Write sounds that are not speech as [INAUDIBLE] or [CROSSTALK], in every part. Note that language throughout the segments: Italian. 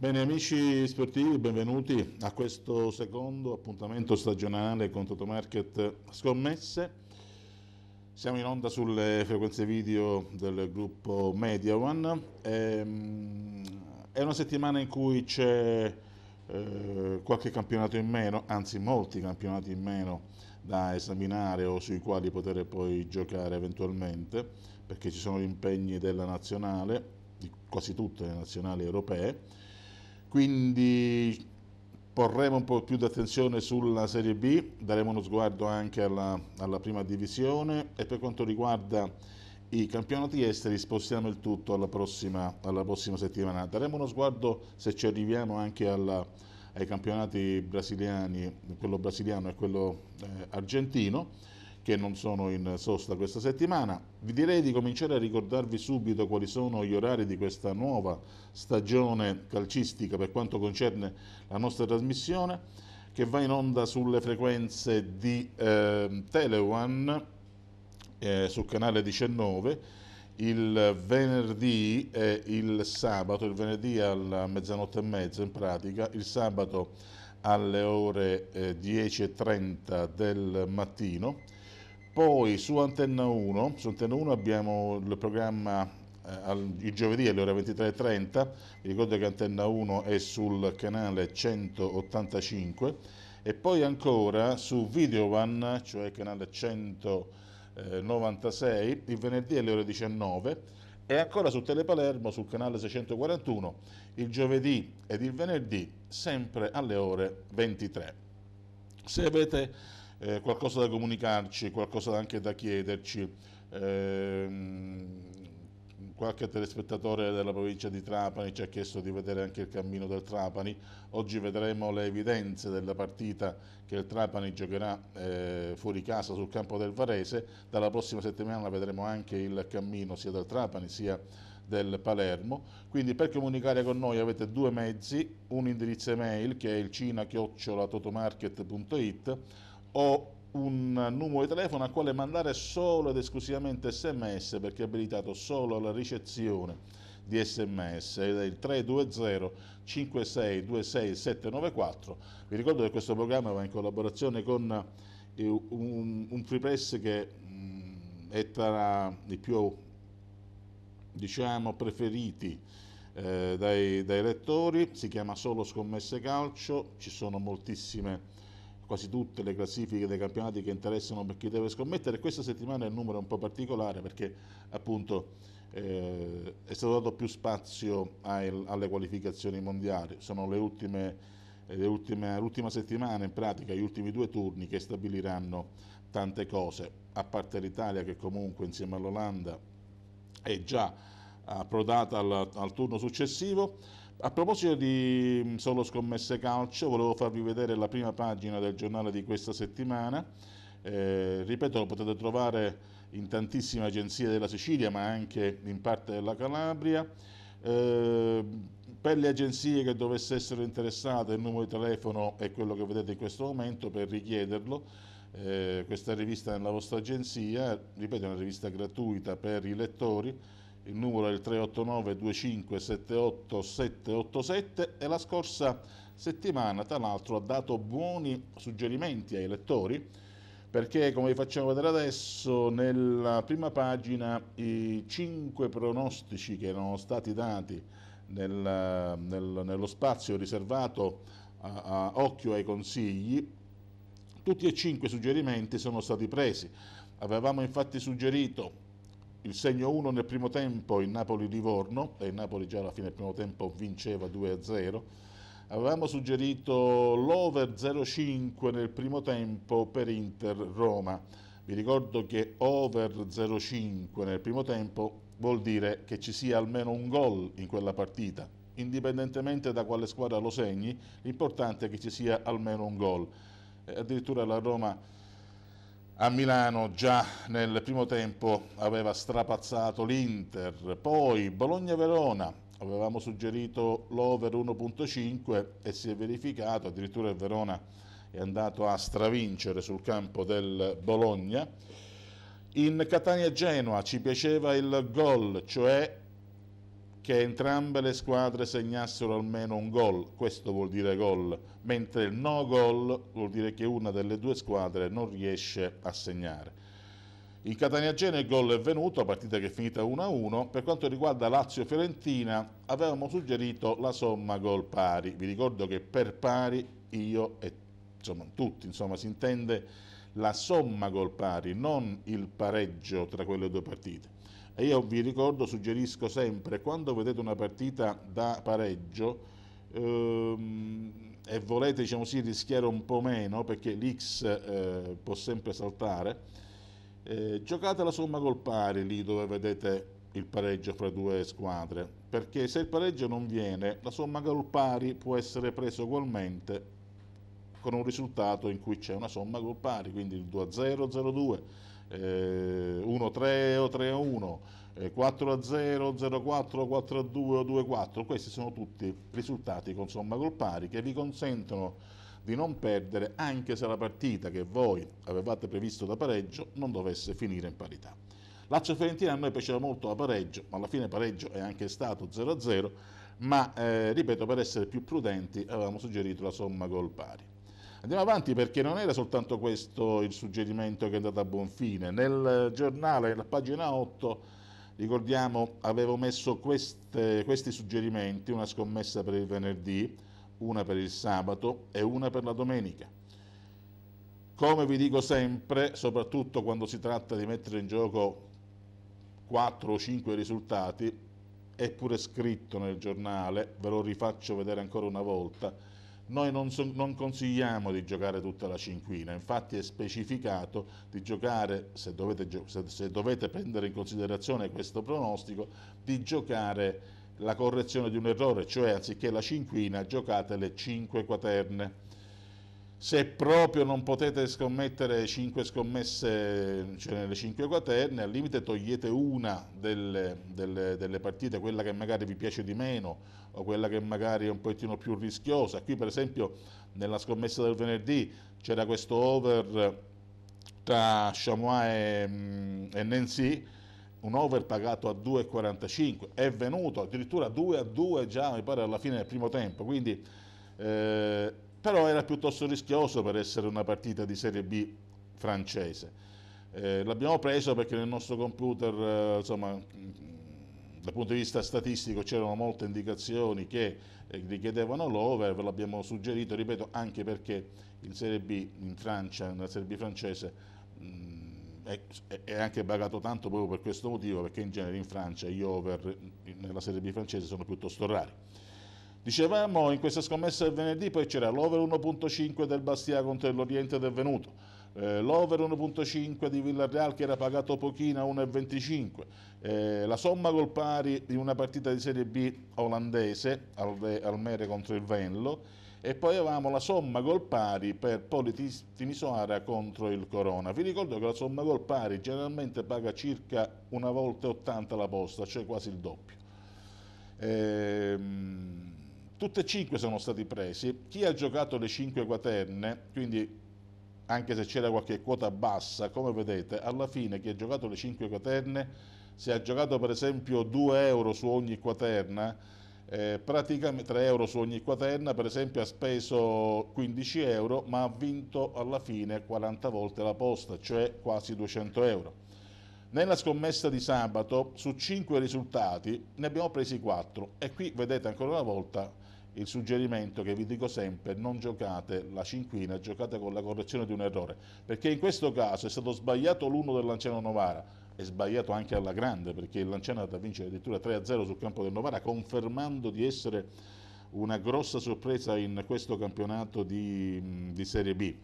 Bene amici sportivi, benvenuti a questo secondo appuntamento stagionale con Totomarket Scommesse. Siamo in onda sulle frequenze video del gruppo Media One. Ehm, è una settimana in cui c'è eh, qualche campionato in meno, anzi molti campionati in meno da esaminare o sui quali poter poi giocare eventualmente, perché ci sono gli impegni della nazionale, di quasi tutte le nazionali europee quindi porremo un po' più di attenzione sulla Serie B, daremo uno sguardo anche alla, alla prima divisione e per quanto riguarda i campionati esteri spostiamo il tutto alla prossima, alla prossima settimana. Daremo uno sguardo se ci arriviamo anche alla, ai campionati brasiliani, quello brasiliano e quello eh, argentino che non sono in sosta questa settimana, vi direi di cominciare a ricordarvi subito quali sono gli orari di questa nuova stagione calcistica per quanto concerne la nostra trasmissione che va in onda sulle frequenze di ehm, eh, Telewan eh, sul canale 19 il venerdì e il sabato, il venerdì alla mezzanotte e mezza in pratica, il sabato alle ore eh, 10.30 del mattino poi su Antenna 1, su Antenna 1 abbiamo il programma eh, al, il giovedì alle ore 23.30, vi ricordo che Antenna 1 è sul canale 185 e poi ancora su Video cioè canale 196, il venerdì alle ore 19 e ancora su Telepalermo sul canale 641 il giovedì ed il venerdì sempre alle ore 23. Se avete eh, qualcosa da comunicarci, qualcosa anche da chiederci, ehm, qualche telespettatore della provincia di Trapani ci ha chiesto di vedere anche il cammino del Trapani, oggi vedremo le evidenze della partita che il Trapani giocherà eh, fuori casa sul campo del Varese, dalla prossima settimana vedremo anche il cammino sia del Trapani sia del Palermo, quindi per comunicare con noi avete due mezzi, un indirizzo email che è il cinachiocciolatotomarket.it ho un numero di telefono a quale mandare solo ed esclusivamente sms perché è abilitato solo alla ricezione di sms ed è il 320 5626 794 vi ricordo che questo programma va in collaborazione con eh, un, un free press che mm, è tra i più diciamo preferiti eh, dai, dai lettori si chiama solo scommesse calcio ci sono moltissime quasi tutte le classifiche dei campionati che interessano per chi deve scommettere. Questa settimana il numero è un po' particolare perché appunto eh, è stato dato più spazio al, alle qualificazioni mondiali, sono le ultime, le ultime, l'ultima settimana in pratica, gli ultimi due turni che stabiliranno tante cose, a parte l'Italia che comunque insieme all'Olanda è già approdata al, al turno successivo. A proposito di mm, solo scommesse calcio, volevo farvi vedere la prima pagina del giornale di questa settimana. Eh, ripeto, lo potete trovare in tantissime agenzie della Sicilia, ma anche in parte della Calabria. Eh, per le agenzie che dovesse essere interessate, il numero di telefono è quello che vedete in questo momento per richiederlo. Eh, questa rivista nella vostra agenzia, ripeto, è una rivista gratuita per i lettori il numero è il 389 2578 787 e la scorsa settimana tra l'altro ha dato buoni suggerimenti ai lettori perché come vi facciamo vedere adesso nella prima pagina i cinque pronostici che erano stati dati nel, nel, nello spazio riservato a, a occhio ai consigli tutti e cinque i suggerimenti sono stati presi avevamo infatti suggerito il segno 1 nel primo tempo in Napoli-Livorno, e il Napoli già alla fine del primo tempo vinceva 2-0, avevamo suggerito l'over 0-5 nel primo tempo per Inter-Roma. Vi ricordo che over 0-5 nel primo tempo vuol dire che ci sia almeno un gol in quella partita. Indipendentemente da quale squadra lo segni, l'importante è che ci sia almeno un gol. Eh, addirittura la Roma a Milano già nel primo tempo aveva strapazzato l'Inter, poi Bologna-Verona, avevamo suggerito l'over 1.5 e si è verificato, addirittura il Verona è andato a stravincere sul campo del Bologna. In Catania-Genoa ci piaceva il gol, cioè che entrambe le squadre segnassero almeno un gol, questo vuol dire gol, mentre il no gol vuol dire che una delle due squadre non riesce a segnare. In Catania-Gene il gol è venuto, partita che è finita 1-1. Per quanto riguarda Lazio-Fiorentina avevamo suggerito la somma gol pari. Vi ricordo che per pari io e insomma, tutti, insomma, si intende la somma gol pari, non il pareggio tra quelle due partite. E io vi ricordo, suggerisco sempre, quando vedete una partita da pareggio ehm, e volete diciamo sì, rischiare un po' meno, perché l'X eh, può sempre saltare, eh, giocate la somma col pari lì dove vedete il pareggio fra due squadre, perché se il pareggio non viene, la somma col pari può essere presa ugualmente con un risultato in cui c'è una somma col pari, quindi il 2 0, 0 2, eh, 1-3 o 3-1, eh, 4-0, 0-4, 4-2 o 2-4, questi sono tutti risultati con somma gol pari che vi consentono di non perdere anche se la partita che voi avevate previsto da pareggio non dovesse finire in parità. Lazio Fiorentina a noi piaceva molto a pareggio, ma alla fine pareggio è anche stato 0-0, ma eh, ripeto per essere più prudenti avevamo suggerito la somma gol pari. Andiamo avanti perché non era soltanto questo il suggerimento che è andato a buon fine. Nel giornale, nella pagina 8, ricordiamo, avevo messo queste, questi suggerimenti, una scommessa per il venerdì, una per il sabato e una per la domenica. Come vi dico sempre, soprattutto quando si tratta di mettere in gioco 4 o 5 risultati, è pure scritto nel giornale, ve lo rifaccio vedere ancora una volta, noi non, so, non, consigliamo di giocare tutta la cinquina, infatti è specificato di giocare, se dovete, se, se dovete prendere in considerazione questo pronostico, di giocare la correzione di un errore, cioè anziché la cinquina giocate le cinque quaterne se proprio non potete scommettere 5 scommesse cioè nelle 5 quaterne, al limite togliete una delle, delle, delle, partite, quella che magari vi piace di meno o quella che magari è un pochettino più rischiosa. Qui per esempio nella scommessa del venerdì c'era questo over tra Chamois e, mm, e Nancy, un over pagato a 2,45, è venuto addirittura 2 a 2 già mi pare alla fine del primo tempo, quindi... Eh, però era piuttosto rischioso per essere una partita di Serie B francese. Eh, l'abbiamo preso perché nel nostro computer, eh, insomma, mm, mm, dal punto di vista statistico c'erano molte indicazioni che eh, richiedevano l'over, ve l'abbiamo suggerito, ripeto, anche perché in Serie B in Francia, nella Serie B francese, mh, mm, è, è, anche pagato tanto proprio per questo motivo, perché in genere in Francia gli over eh, nella Serie B francese sono piuttosto rari. Dicevamo in questa scommessa del venerdì, poi c'era l'over 1.5 del Bastia contro l'Oriente del Venuto, eh, l'over 1.5 di Villarreal che era pagato pochino a 1.25, eh, la somma col pari di una partita di Serie B olandese, al, Mere contro il Venlo, e poi avevamo la somma gol pari per Politis contro il Corona. Vi ricordo che la somma gol pari generalmente paga circa una volta 80 la posta, cioè quasi il doppio. Ehm Tutte e cinque sono stati presi. Chi ha giocato le cinque quaterne, quindi anche se c'era qualche quota bassa, come vedete, alla fine chi ha giocato le cinque quaterne, se ha giocato per esempio 2 euro su ogni quaterna, eh, praticamente 3 euro su ogni quaterna, per esempio ha speso 15 euro, ma ha vinto alla fine 40 volte la posta, cioè quasi 200 euro. Nella scommessa di sabato su 5 risultati ne abbiamo presi 4 e qui vedete ancora una volta il suggerimento che vi dico sempre non giocate la cinquina, giocate con la correzione di un errore, perché in questo caso è stato sbagliato l'uno del Lanciano Novara, è sbagliato anche alla grande perché il Lanciano è andato a vincere addirittura 3-0 sul campo del Novara confermando di essere una grossa sorpresa in questo campionato di, di Serie B.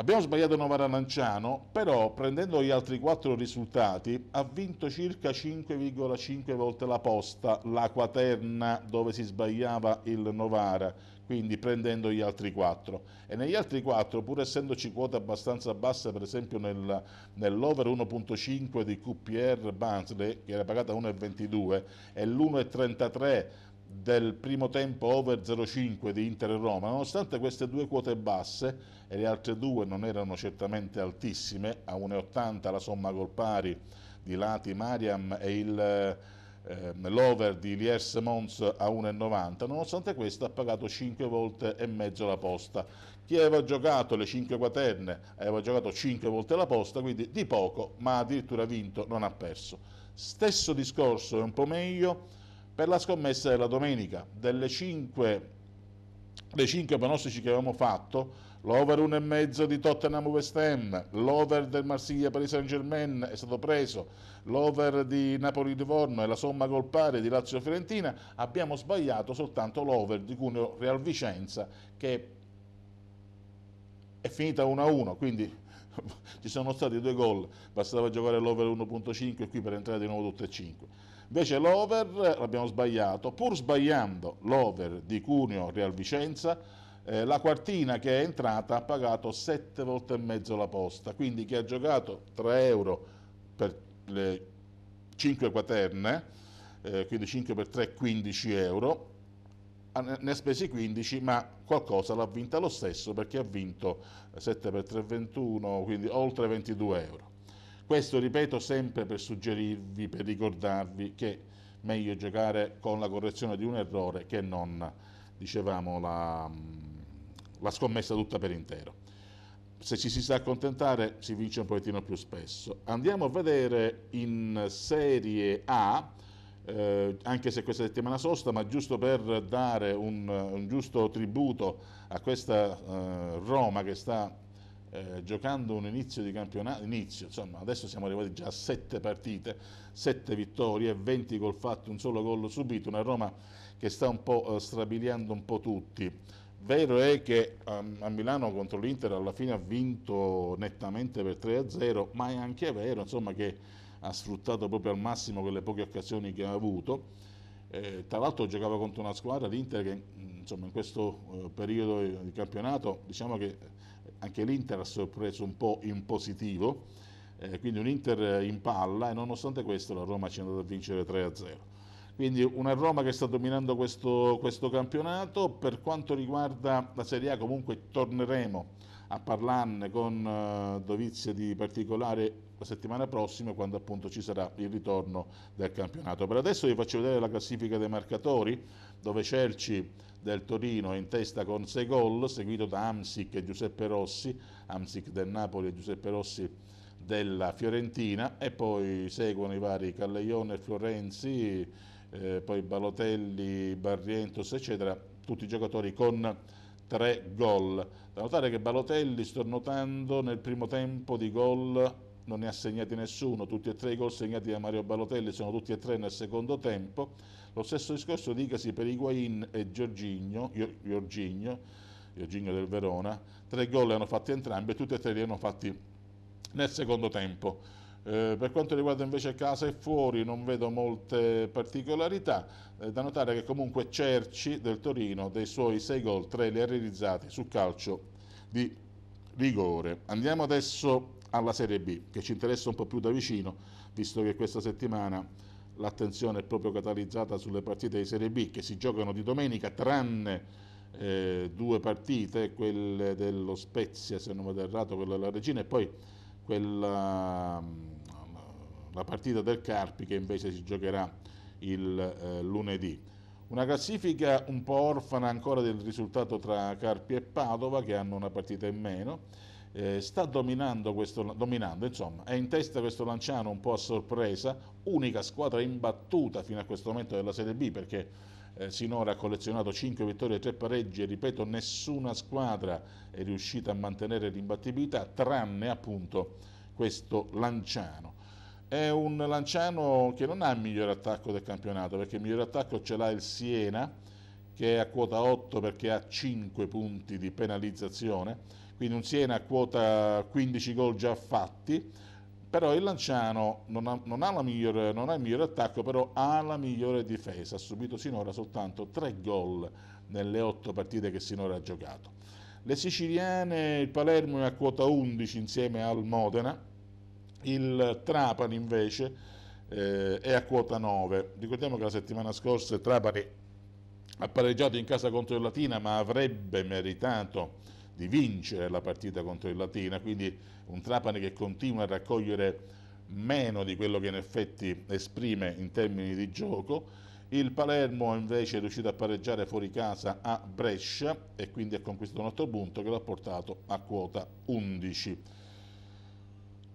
Abbiamo sbagliato Novara Lanciano, però prendendo gli altri quattro risultati ha vinto circa 5,5 volte la posta, la quaterna dove si sbagliava il Novara, quindi prendendo gli altri quattro. E negli altri quattro, pur essendoci quote abbastanza basse, per esempio nel, nell'over 1.5 di QPR Bansley, che era pagata 1,22, e l'1,33 del primo tempo over 0,5 di Inter e Roma, nonostante queste due quote basse e le altre due non erano certamente altissime, a 1,80 la somma gol pari di Lati Mariam e il, ehm, l'over di Liers Mons a 1,90, nonostante questo ha pagato 5 volte e mezzo la posta. Chi aveva giocato le 5 quaterne aveva giocato 5 volte la posta, quindi di poco, ma addirittura vinto, non ha perso. Stesso discorso, è un po' meglio per la scommessa della domenica. Delle 5, dei 5 pronostici che avevamo fatto, l'over 1,5 di Tottenham West Ham, l'over del Marsiglia Paris Saint Germain è stato preso, l'over di Napoli Livorno e la somma gol pari di Lazio Fiorentina, abbiamo sbagliato soltanto l'over di Cuneo Real Vicenza che è finita 1-1, quindi [LAUGHS] ci sono stati due gol, bastava giocare l'over 1.5 e qui per entrare di nuovo tutte e 5. Invece l'over l'abbiamo sbagliato, pur sbagliando l'over di Cuneo Real Vicenza, eh, la quartina che è entrata ha pagato 7 volte e mezzo la posta, quindi chi ha giocato 3 euro per le 5 quaterne, eh, quindi 5 per 3 15 euro, ne ha spesi 15 ma qualcosa l'ha vinta lo stesso perché ha vinto 7 per 3 21 quindi oltre 22 euro questo ripeto sempre per suggerirvi, per ricordarvi che meglio giocare con la correzione di un errore che non, dicevamo, la, mm, la scommessa tutta per intero. Se ci si sa accontentare si vince un pochettino più spesso. Andiamo a vedere in Serie A, eh, anche se questa settimana sosta, ma giusto per dare un, un giusto tributo a questa eh, Roma che sta eh, giocando un inizio di campionato, inizio, insomma adesso siamo arrivati già a 7 partite, 7 vittorie, 20 gol fatti, un solo gol subito, una Roma che sta un po' eh, strabiliando un po' tutti. Vero è che um, a Milano contro l'Inter alla fine ha vinto nettamente per 3-0, ma è anche vero insomma, che ha sfruttato proprio al massimo quelle poche occasioni che ha avuto. Eh, tra l'altro giocava contro una squadra, l'Inter, che insomma, in questo eh, periodo di campionato diciamo che anche l'Inter ha sorpreso un po' in positivo, eh, quindi un Inter in palla e nonostante questo la Roma ci è andata a vincere 3-0. Quindi una Roma che sta dominando questo, questo campionato, per quanto riguarda la Serie A comunque torneremo a parlarne con eh, dovizie di particolare la settimana prossima quando appunto ci sarà il ritorno del campionato. Per adesso vi faccio vedere la classifica dei marcatori dove Cerci del Torino in testa con 6 gol, seguito da Amsic e Giuseppe Rossi, Amsic del Napoli e Giuseppe Rossi della Fiorentina e poi seguono i vari Calleione, Florenzi, eh, poi Balotelli, Barrientos eccetera, tutti i giocatori con 3 gol. Da notare che Balotelli sto notando nel primo tempo di gol non ne ha segnati nessuno, tutti e tre i gol segnati da Mario Balotelli sono tutti e tre nel secondo tempo. Lo stesso discorso dicasi per Higuain e Giorgigno, Giorgigno, Giorginio del Verona, tre gol li hanno fatti entrambi e tutti e tre li hanno fatti nel secondo tempo. Eh, per quanto riguarda invece casa e fuori non vedo molte particolarità, eh, da notare che comunque Cerci del Torino dei suoi sei gol, tre li ha realizzati su calcio di rigore. Andiamo adesso alla Serie B, che ci interessa un po' più da vicino, visto che questa settimana l'attenzione è proprio catalizzata sulle partite di Serie B che si giocano di domenica, tranne eh, due partite, quelle dello Spezia, se non vado errato, quella della Regina e poi quella, la partita del Carpi che invece si giocherà il eh, lunedì. Una classifica un po' orfana ancora del risultato tra Carpi e Padova che hanno una partita in meno eh, sta dominando, questo, dominando insomma, è in testa questo Lanciano un po' a sorpresa, unica squadra imbattuta fino a questo momento della Serie B perché eh, sinora ha collezionato 5 vittorie e 3 pareggi e ripeto nessuna squadra è riuscita a mantenere l'imbattibilità tranne appunto questo Lanciano. È un Lanciano che non ha il miglior attacco del campionato perché il miglior attacco ce l'ha il Siena che è a quota 8 perché ha 5 punti di penalizzazione, quindi un Siena a quota 15 gol già fatti, però il Lanciano non ha, non ha, migliore, non ha il migliore attacco, però ha la migliore difesa, ha subito sinora soltanto 3 gol nelle 8 partite che sinora ha giocato. Le siciliane, il Palermo è a quota 11 insieme al Modena, il Trapani invece eh, è a quota 9. Ricordiamo che la settimana scorsa il Trapani ha pareggiato in casa contro il Latina ma avrebbe meritato di vincere la partita contro il Latina, quindi un Trapani che continua a raccogliere meno di quello che in effetti esprime in termini di gioco. Il Palermo invece è riuscito a pareggiare fuori casa a Brescia e quindi ha conquistato un altro punto che l'ha portato a quota 11.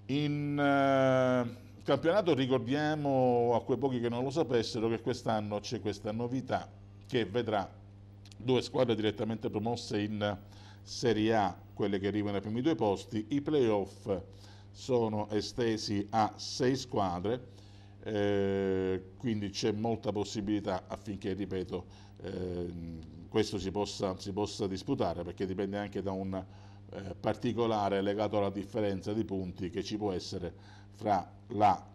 In eh, campionato ricordiamo a quei pochi che non lo sapessero che quest'anno c'è questa novità che vedrà due squadre direttamente promosse in Serie A, quelle che arrivano ai primi due posti. I playoff sono estesi a sei squadre, eh, quindi c'è molta possibilità affinché, ripeto, eh, questo si possa, si possa, disputare perché dipende anche da un eh, particolare legato alla differenza di punti che ci può essere fra la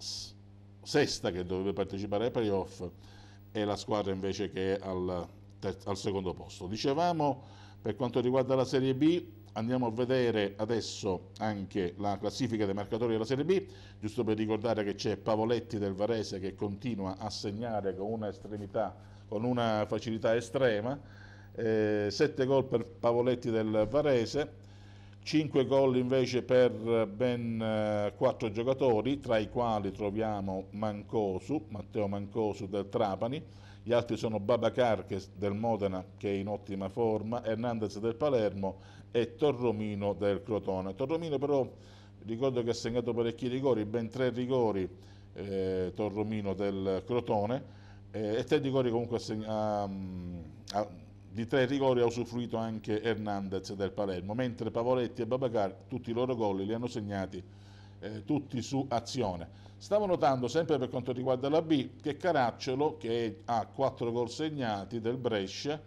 sesta che dovrebbe partecipare ai playoff e la squadra invece che è al, al secondo posto. Dicevamo per quanto riguarda la Serie B andiamo a vedere adesso anche la classifica dei marcatori della Serie B, giusto per ricordare che c'è Pavoletti del Varese che continua a segnare con una, con una facilità estrema, eh, 7 gol per Pavoletti del Varese, 5 gol invece per eh, ben 4 eh, giocatori, tra i quali troviamo Mancosu, Matteo Mancosu del Trapani, gli altri sono Babacar del Modena che è in ottima forma, Hernandez del Palermo e Torromino del Crotone. Torromino però ricordo che ha segnato parecchi rigori, ben 3 rigori eh, Torromino del Crotone eh, e 3 rigori comunque ha segnato di tre rigori ha usufruito anche Hernandez del Palermo, mentre Pavoletti e Babacar tutti i loro gol li hanno segnati eh, tutti su azione. Stavo notando sempre per quanto riguarda la B che Caracciolo, che ha quattro gol segnati del Brescia,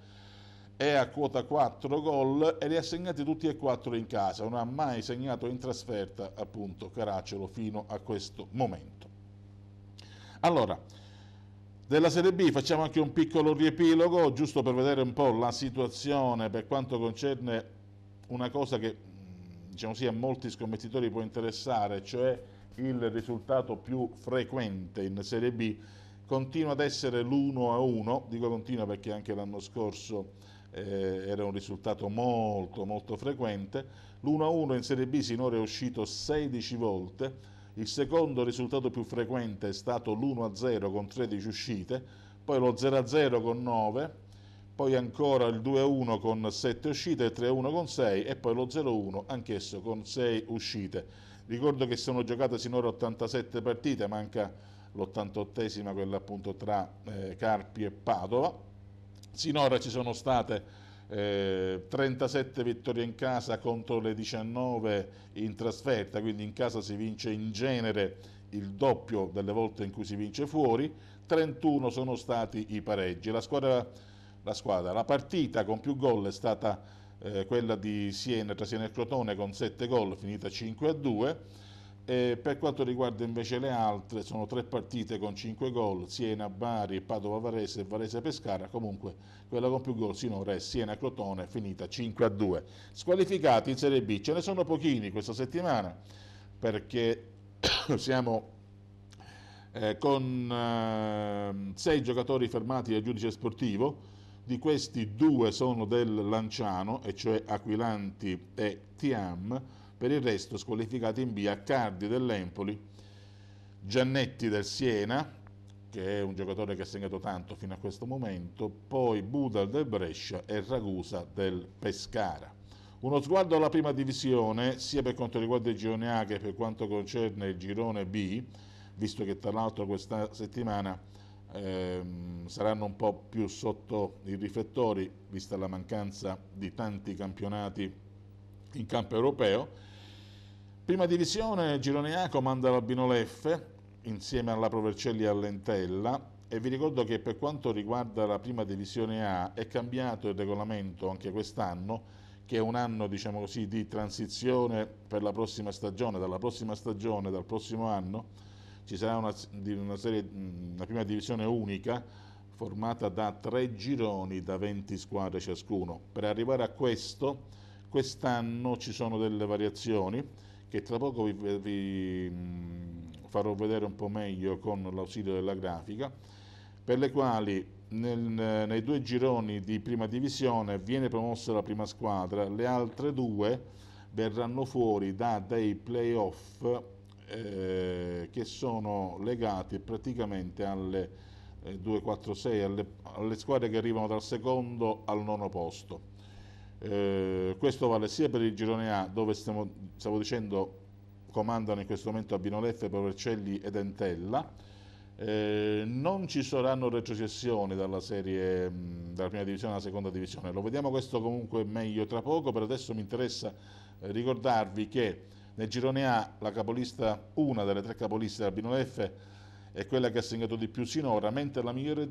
è a quota 4 gol e li ha segnati tutti e quattro in casa, non ha mai segnato in trasferta appunto Caracciolo fino a questo momento. Allora, della Serie B facciamo anche un piccolo riepilogo, giusto per vedere un po' la situazione per quanto concerne una cosa che diciamo sì, a molti scommettitori può interessare, cioè il risultato più frequente in Serie B continua ad essere l'1 a 1, dico continua perché anche l'anno scorso eh, era un risultato molto molto frequente, l'1 a 1 in Serie B sinora è uscito 16 volte, il secondo risultato più frequente è stato l'1-0 con 13 uscite, poi lo 0-0 con 9, poi ancora il 2-1 con 7 uscite, il 3-1 con 6 e poi lo 0-1 anch'esso con 6 uscite. Ricordo che sono giocate sinora 87 partite, manca l'88esima, quella appunto tra eh, Carpi e Padova. Sinora ci sono state eh, 37 vittorie in casa contro le 19 in trasferta, quindi in casa si vince in genere il doppio delle volte in cui si vince fuori, 31 sono stati i pareggi. La squadra, la, squadra, la partita con più gol è stata eh, quella di Siena tra Siena e Crotone con 7 gol, finita 5 a 2 e per quanto riguarda invece le altre, sono tre partite con 5 gol, Siena, Bari, Padova Varese e Varese Pescara, comunque quella con più gol sinora è Siena Crotone, finita 5 a 2. Squalificati in Serie B, ce ne sono pochini questa settimana, perché [COUGHS] siamo eh, con 6 eh, giocatori fermati dal giudice sportivo, di questi due sono del Lanciano, e cioè Aquilanti e Tiam, per il resto squalificati in B Accardi dell'Empoli, Giannetti del Siena, che è un giocatore che ha segnato tanto fino a questo momento, poi Budal del Brescia e Ragusa del Pescara. Uno sguardo alla prima divisione, sia per quanto riguarda il girone A che per quanto concerne il girone B, visto che tra l'altro questa settimana ehm, saranno un po' più sotto i riflettori, vista la mancanza di tanti campionati in campo europeo. Prima divisione, girone A comanda l'Albino Leffe insieme alla Provercelli e all'Entella e vi ricordo che per quanto riguarda la prima divisione A è cambiato il regolamento anche quest'anno che è un anno diciamo così, di transizione per la prossima stagione, dalla prossima stagione, dal prossimo anno ci sarà una, una, serie, una mm, prima divisione unica formata da tre gironi da 20 squadre ciascuno. Per arrivare a questo, quest'anno ci sono delle variazioni che tra poco vi, vi mm, farò vedere un po' meglio con l'ausilio della grafica, per le quali nel, nei due gironi di prima divisione viene promossa la prima squadra, le altre due verranno fuori da dei playoff eh, che sono legati praticamente alle eh, 2-4-6, alle, alle squadre che arrivano dal secondo al nono posto. Eh, questo vale sia per il girone A, dove stiamo, stavo dicendo comandano in questo momento Abinoleffe, Provercelli ed Entella. Eh, non ci saranno retrocessioni dalla, serie, mm, dalla prima divisione alla seconda divisione. Lo vediamo questo comunque meglio tra poco. Per adesso mi interessa eh, ricordarvi che nel girone A la capolista, una delle tre capoliste della Binoleffe è quella che ha segnato di più sinora, mentre la migliore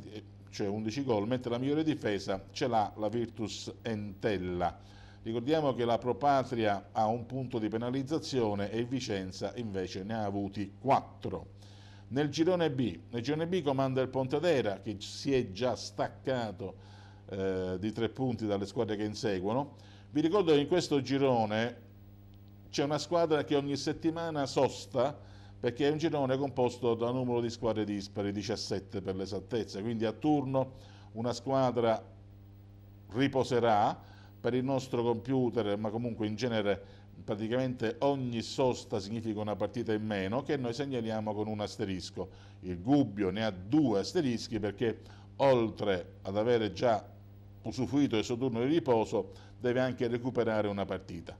cioè 11 gol, mentre la migliore difesa ce l'ha la Virtus Entella. Ricordiamo che la Propatria ha un punto di penalizzazione e Vicenza invece ne ha avuti 4. Nel girone B, nel girone B comanda il Pontedera che si è già staccato eh, di tre punti dalle squadre che inseguono. Vi ricordo che in questo girone c'è una squadra che ogni settimana sosta perché è un girone composto da un numero di squadre dispari, 17 per l'esattezza, quindi a turno una squadra riposerà per il nostro computer, ma comunque in genere praticamente ogni sosta significa una partita in meno che noi segnaliamo con un asterisco. Il Gubbio ne ha due asterischi perché oltre ad avere già usufruito del suo turno di riposo deve anche recuperare una partita.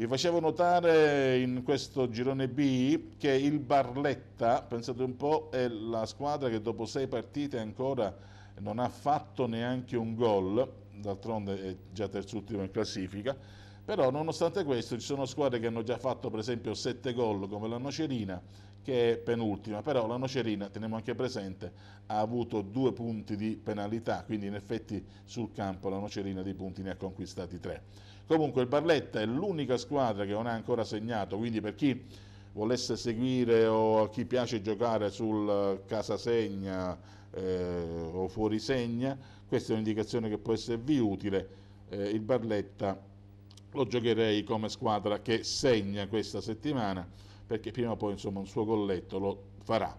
Vi facevo notare in questo girone B che il Barletta, pensate un po', è la squadra che dopo sei partite ancora non ha fatto neanche un gol, d'altronde è già terzultimo in classifica, però nonostante questo ci sono squadre che hanno già fatto per esempio sette gol come la Nocerina che è penultima, però la Nocerina, teniamo anche presente, ha avuto due punti di penalità, quindi in effetti sul campo la Nocerina di punti ne ha conquistati tre. Comunque il Barletta è l'unica squadra che non ha ancora segnato, quindi per chi volesse seguire o a chi piace giocare sul casasegna eh, o fuorisegna, questa è un'indicazione che può esservi utile. Eh, il Barletta lo giocherei come squadra che segna questa settimana perché prima o poi insomma, un suo colletto lo farà.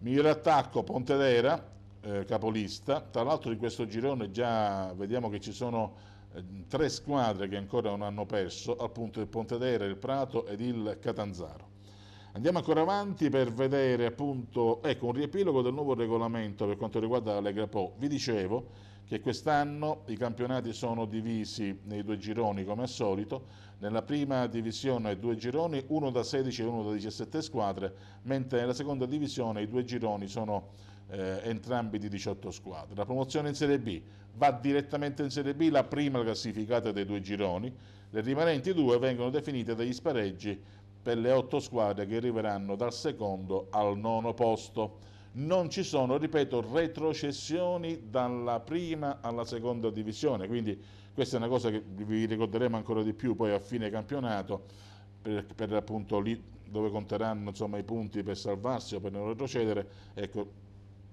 Miglior attacco Pontedera, eh, capolista, tra l'altro in questo girone già vediamo che ci sono eh, tre squadre che ancora non hanno perso, appunto il Pontedera, il Prato ed il Catanzaro. Andiamo ancora avanti per vedere appunto, ecco, un riepilogo del nuovo regolamento per quanto riguarda la Lega Pro. Vi dicevo che quest'anno i campionati sono divisi nei due gironi come al solito, nella prima divisione due gironi, uno da 16 e uno da 17 squadre, mentre nella seconda divisione i due gironi sono eh, entrambi di 18 squadre. La promozione in Serie B va direttamente in Serie B, la prima classificata dei due gironi, le rimanenti due vengono definite dagli spareggi per le otto squadre che arriveranno dal secondo al nono posto. Non ci sono, ripeto, retrocessioni dalla prima alla seconda divisione, quindi questa è una cosa che vi ricorderemo ancora di più poi a fine campionato, per, per appunto lì dove conteranno insomma, i punti per salvarsi o per non retrocedere. Ecco,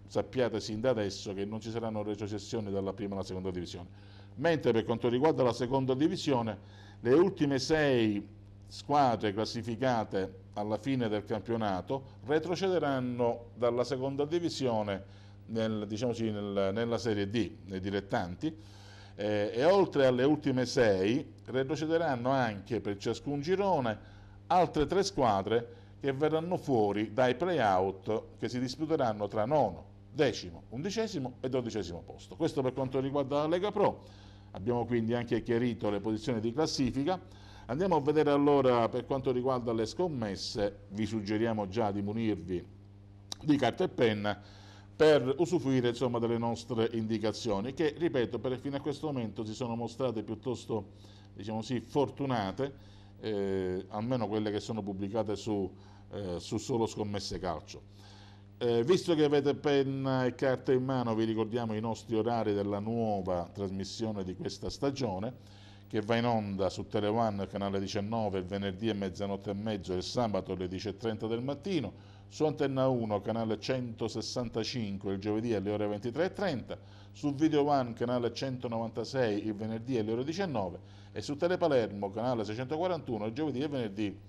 sappiate sin da adesso che non ci saranno retrocessioni dalla prima alla seconda divisione. Mentre per quanto riguarda la seconda divisione, le ultime sei squadre classificate alla fine del campionato retrocederanno dalla seconda divisione nel, diciamo così, nel, nella Serie D, nei dilettanti, eh, e oltre alle ultime sei retrocederanno anche per ciascun girone altre tre squadre che verranno fuori dai play-out che si disputeranno tra nono, decimo, undicesimo e dodicesimo posto. Questo per quanto riguarda la Lega Pro, abbiamo quindi anche chiarito le posizioni di classifica. Andiamo a vedere allora per quanto riguarda le scommesse, vi suggeriamo già di munirvi di carta e penna per usufruire insomma, delle nostre indicazioni che, ripeto, fino a questo momento si sono mostrate piuttosto diciamo sì, fortunate, eh, almeno quelle che sono pubblicate su, eh, su solo scommesse calcio. Eh, visto che avete penna e carta in mano, vi ricordiamo i nostri orari della nuova trasmissione di questa stagione che va in onda su Tele canale 19, il venerdì a mezzanotte e mezzo e il sabato alle 10.30 del mattino, su Antenna 1, canale 165, il giovedì alle ore 23.30, su Video One, canale 196, il venerdì alle ore 19 e su Telepalermo canale 641, il giovedì e venerdì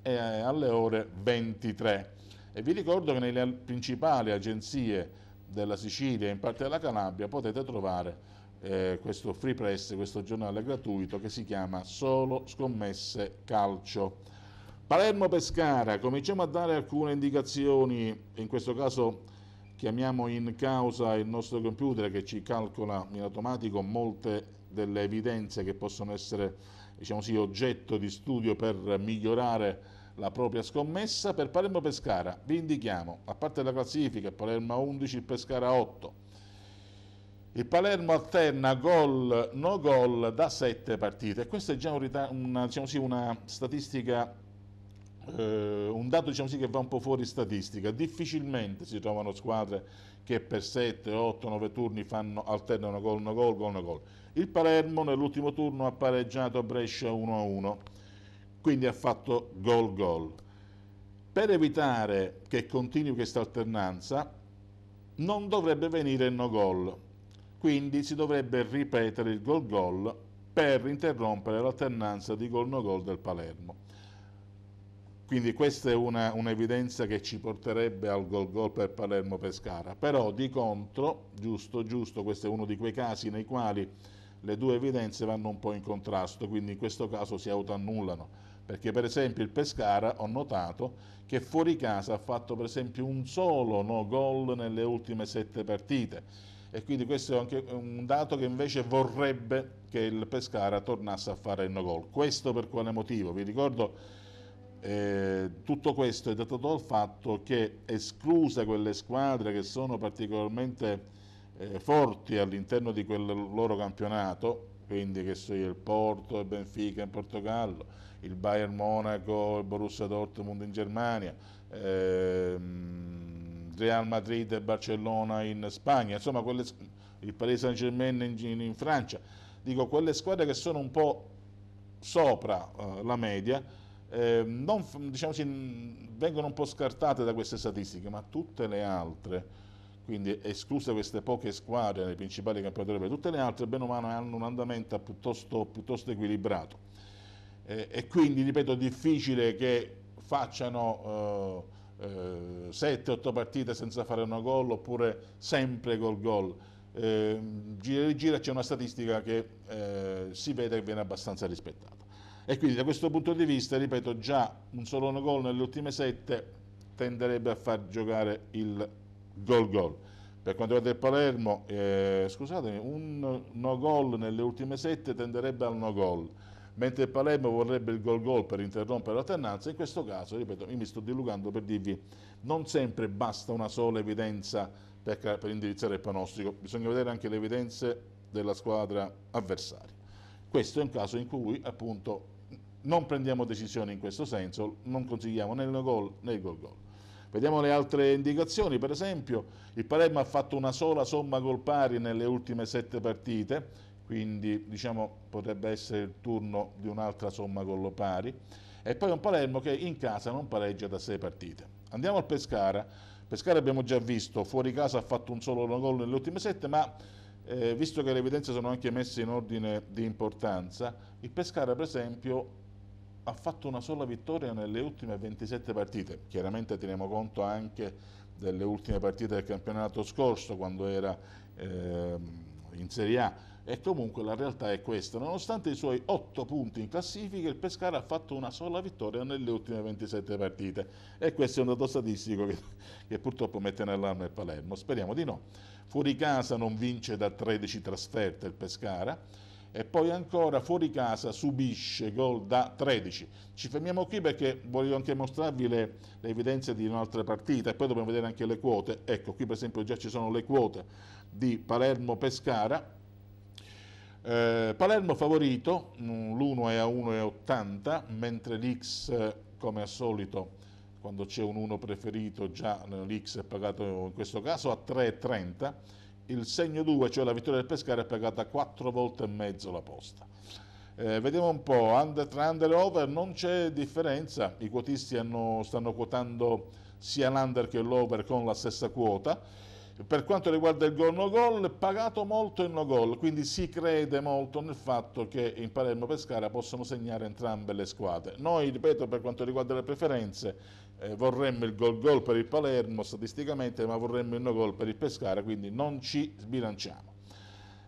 eh, alle ore 23. E vi ricordo che nelle principali agenzie della Sicilia e in parte della Calabria potete trovare eh, questo free press, questo giornale gratuito che si chiama Solo Scommesse Calcio. Palermo-Pescara, cominciamo a dare alcune indicazioni, in questo caso chiamiamo in causa il nostro computer che ci calcola in automatico molte delle evidenze che possono essere diciamo sì, oggetto di studio per migliorare la propria scommessa per Palermo-Pescara. Vi indichiamo, a parte la classifica, Palermo 11, Pescara 8. Il Palermo alterna gol, no gol da 7 partite. E questa è già un una, diciamo sì, una statistica Uh, un dato diciamo sì, che va un po' fuori statistica, difficilmente si trovano squadre che per 7, 8, 9 turni fanno, alternano gol, no gol, gol, no gol. Il Palermo nell'ultimo turno ha pareggiato a Brescia 1-1 quindi ha fatto gol gol. Per evitare che continui questa alternanza non dovrebbe venire no gol, quindi si dovrebbe ripetere il gol gol per interrompere l'alternanza di gol no gol del Palermo. Quindi questa è un'evidenza che ci porterebbe al gol gol per Palermo-Pescara, però di contro, giusto, giusto, questo è uno di quei casi nei quali le due evidenze vanno un po' in contrasto, quindi in questo caso si autoannullano perché per esempio il Pescara ho notato che fuori casa ha fatto per esempio un solo no gol nelle ultime sette partite e quindi questo è anche un dato che invece vorrebbe che il Pescara tornasse a fare il no gol. Questo per quale motivo? Vi ricordo eh, tutto questo è dato dal fatto che escluse quelle squadre che sono particolarmente eh, forti all'interno di quel loro campionato, quindi che sono il Porto, il Benfica in Portogallo, il Bayern Monaco, il Borussia Dortmund in Germania, ehm, Real Madrid e Barcellona in Spagna, insomma quelle, il Paris Saint Germain in, in, Francia, dico quelle squadre che sono un po' sopra eh, la media, eh, non, diciamoci, vengono un po' scartate da queste statistiche, ma tutte le altre, quindi escluse queste poche squadre nei principali campionati europei, tutte le altre bene o male hanno un andamento piuttosto, piuttosto equilibrato eh, e quindi, ripeto, difficile che facciano eh, eh, 7-8 partite senza fare uno gol oppure sempre col gol. Eh, gira e gira c'è una statistica che eh, si vede che viene abbastanza rispettata. E quindi da questo punto di vista, ripeto, già un solo gol nelle ultime 7 tenderebbe a far giocare il gol gol. Per quanto riguarda il Palermo, eh, scusatemi, un no gol nelle ultime 7 tenderebbe al no gol mentre Palermo vorrebbe il gol gol per interrompere l'alternanza, in questo caso, ripeto, io mi sto dilugando per dirvi, non sempre basta una sola evidenza per, per indirizzare il pronostico, bisogna vedere anche le evidenze della squadra avversaria. Questo è un caso in cui appunto non prendiamo decisioni in questo senso, non consigliamo né il gol né il gol gol. Vediamo le altre indicazioni, per esempio il Palermo ha fatto una sola somma gol pari nelle ultime sette partite, quindi diciamo, potrebbe essere il turno di un'altra somma con lo pari e poi un Palermo che in casa non pareggia da sei partite. Andiamo al Pescara, Pescara abbiamo già visto, fuori casa ha fatto un solo gol nelle ultime sette ma eh, visto che le evidenze sono anche messe in ordine di importanza, il Pescara per esempio ha fatto una sola vittoria nelle ultime 27 partite, chiaramente teniamo conto anche delle ultime partite del campionato scorso quando era eh, in Serie A, e comunque la realtà è questa, nonostante i suoi 8 punti in classifica, il Pescara ha fatto una sola vittoria nelle ultime 27 partite e questo è un dato statistico che, che purtroppo mette in il Palermo, speriamo di no. Fuori casa non vince da 13 trasferte il Pescara e poi ancora fuori casa subisce gol da 13. Ci fermiamo qui perché voglio anche mostrarvi le, le evidenze di un'altra partita e poi dobbiamo vedere anche le quote. Ecco, qui per esempio già ci sono le quote di Palermo-Pescara eh, Palermo favorito, l'1 è a 1,80, mentre l'X come al solito quando c'è un 1 preferito già eh, l'X è pagato in questo caso a 3,30, il segno 2 cioè la vittoria del Pescara è pagata a 4 volte e mezzo la posta. Eh, vediamo un po', under, tra under e over non c'è differenza, i quotisti hanno, stanno quotando sia l'under che l'over con la stessa quota, per quanto riguarda il gol no gol, pagato molto il no gol, quindi si crede molto nel fatto che in Palermo Pescara possano segnare entrambe le squadre. Noi, ripeto, per quanto riguarda le preferenze, eh, vorremmo il gol gol per il Palermo statisticamente, ma vorremmo il no gol per il Pescara, quindi non ci sbilanciamo.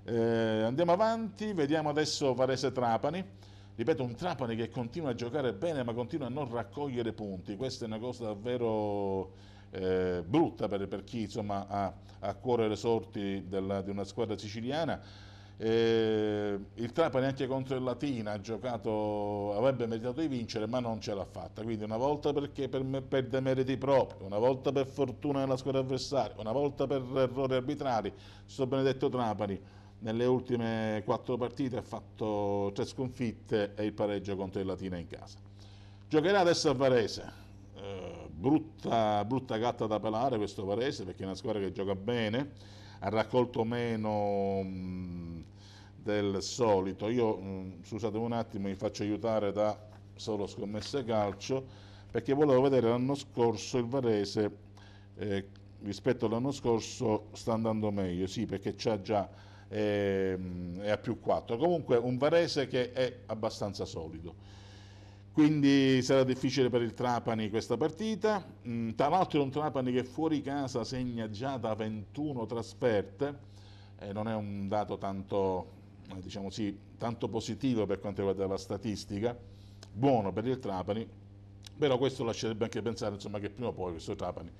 Eh, andiamo avanti, vediamo adesso Varese Trapani ripeto un Trapani che continua a giocare bene ma continua a non raccogliere punti questa è una cosa davvero eh, brutta per, per chi insomma, ha a cuore le sorti della, di una squadra siciliana. Eh, il Trapani anche contro il Latina ha giocato, avrebbe meritato di vincere ma non ce l'ha fatta quindi una volta perché per, per demeriti propri una volta per fortuna della squadra avversaria una volta per errori arbitrari sto benedetto Trapani nelle ultime quattro partite ha fatto tre sconfitte e il pareggio contro il Latina in casa giocherà adesso a Varese brutta, brutta gatta da pelare questo Varese perché è una squadra che gioca bene, ha raccolto meno mh, del solito. Io, mh, scusate un attimo, mi faccio aiutare da solo scommesse calcio perché volevo vedere l'anno scorso il Varese eh, rispetto all'anno scorso sta andando meglio, sì perché c'ha già eh, è a più 4, comunque un Varese che è abbastanza solido quindi sarà difficile per il Trapani questa partita. Mm, tra l'altro è un Trapani che fuori casa segna già da 21 trasferte, eh, non è un dato tanto, eh, diciamo sì, tanto positivo per quanto riguarda la statistica, buono per il Trapani, però questo lascerebbe anche pensare insomma, che prima o poi questo Trapani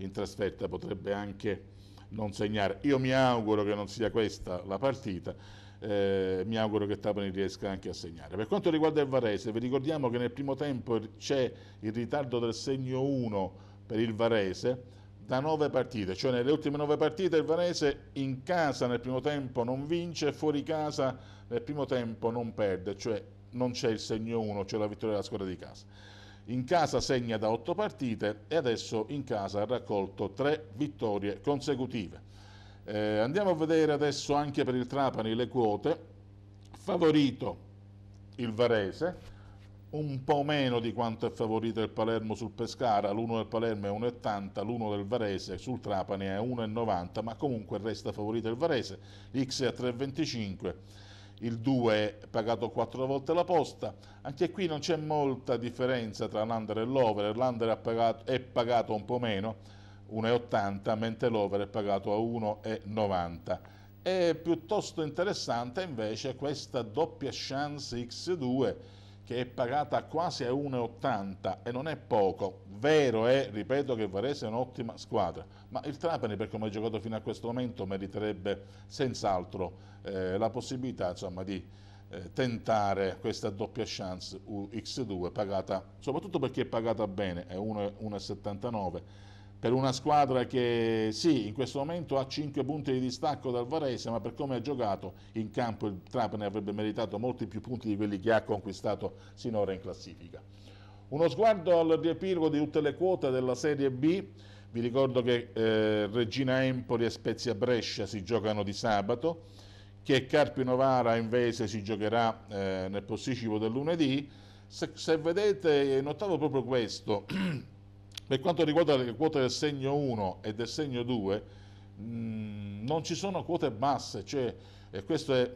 in trasferta potrebbe anche non segnare. Io mi auguro che non sia questa la partita, eh, mi auguro che Tapani riesca anche a segnare. Per quanto riguarda il Varese, vi ricordiamo che nel primo tempo c'è il ritardo del segno 1 per il Varese, da 9 partite, cioè nelle ultime 9 partite il Varese in casa nel primo tempo non vince, fuori casa nel primo tempo non perde, cioè non c'è il segno 1, cioè la vittoria della squadra di casa. In casa segna da 8 partite e adesso in casa ha raccolto 3 vittorie consecutive. Eh, andiamo a vedere adesso anche per il Trapani le quote, favorito il Varese, un po' meno di quanto è favorito il Palermo sul Pescara, l'uno del Palermo è 1,80, l'uno del Varese sul Trapani è 1,90, ma comunque resta favorito il Varese, X è a 3,25 il 2 è pagato 4 volte la posta, anche qui non c'è molta differenza tra l'under e l'over, l'under è pagato un po' meno, 1,80 mentre l'over è pagato a 1,90. È piuttosto interessante invece questa doppia chance X2 che è pagata quasi a 1,80 e non è poco. Vero è, ripeto, che Varese è un'ottima squadra, ma il Trapani, per come ha giocato fino a questo momento, meriterebbe senz'altro eh, la possibilità insomma, di eh, tentare questa doppia chance X2 pagata, soprattutto perché è pagata bene, è 1,79 per una squadra che sì, in questo momento ha 5 punti di distacco dal Varese, ma per come ha giocato in campo il Trapani avrebbe meritato molti più punti di quelli che ha conquistato sinora in classifica. Uno sguardo al riepilogo di tutte le quote della Serie B, vi ricordo che eh, Regina Empoli e Spezia Brescia si giocano di sabato, che Carpi Novara invece si giocherà eh, nel posticipo del lunedì, se, se vedete notavo proprio questo, [CLEARS THROAT] Per quanto riguarda le quote del segno 1 e del segno 2, mh, mm, non ci sono quote basse, cioè, e questo è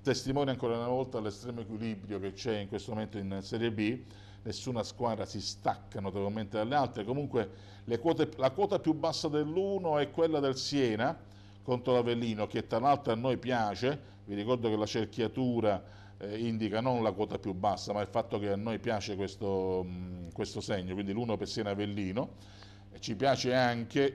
testimonia ancora una volta l'estremo equilibrio che c'è in questo momento in Serie B, nessuna squadra si stacca notevolmente dalle altre, comunque quote, la quota più bassa dell'1 è quella del Siena contro l'Avellino, che tra l'altro a noi piace, vi ricordo che la cerchiatura eh, indica non la quota più bassa, ma il fatto che a noi piace questo, mh, mm, questo segno, quindi l'1 per Siena Avellino, ci piace anche